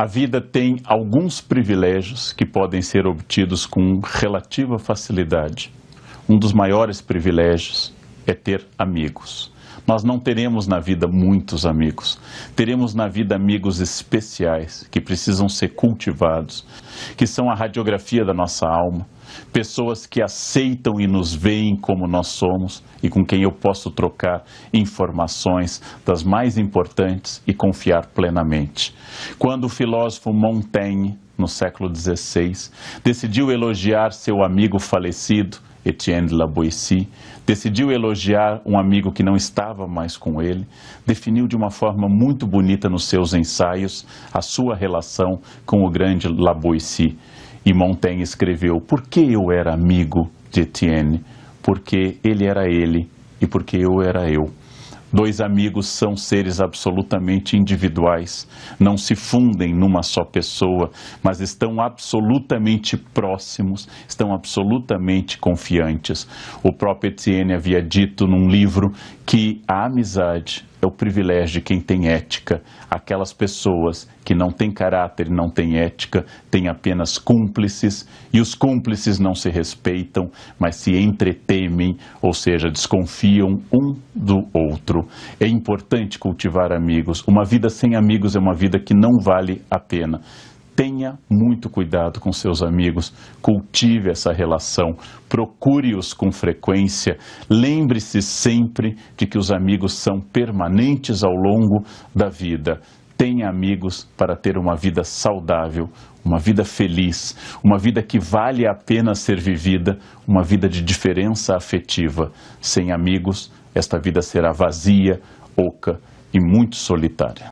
A vida tem alguns privilégios que podem ser obtidos com relativa facilidade. Um dos maiores privilégios é ter amigos. Nós não teremos na vida muitos amigos. Teremos na vida amigos especiais, que precisam ser cultivados, que são a radiografia da nossa alma. Pessoas que aceitam e nos veem como nós somos e com quem eu posso trocar informações das mais importantes e confiar plenamente. Quando o filósofo Montaigne, no século XVI, decidiu elogiar seu amigo falecido Etienne Laboissy, decidiu elogiar um amigo que não estava mais com ele, definiu de uma forma muito bonita nos seus ensaios a sua relação com o grande Laboissy. E Montaigne escreveu: Por que eu era amigo de Etienne? Porque ele era ele e porque eu era eu. Dois amigos são seres absolutamente individuais, não se fundem numa só pessoa, mas estão absolutamente próximos, estão absolutamente confiantes. O próprio Etienne havia dito num livro que a amizade é o privilégio de quem tem ética. Aquelas pessoas que não têm caráter, não têm ética, têm apenas cúmplices e os cúmplices não se respeitam, mas se entretemem, ou seja, desconfiam um do outro. É importante cultivar amigos. Uma vida sem amigos é uma vida que não vale a pena tenha muito cuidado com seus amigos, cultive essa relação, procure-os com frequência, lembre-se sempre de que os amigos são permanentes ao longo da vida. Tenha amigos para ter uma vida saudável, uma vida feliz, uma vida que vale a pena ser vivida, uma vida de diferença afetiva. Sem amigos, esta vida será vazia, oca e muito solitária.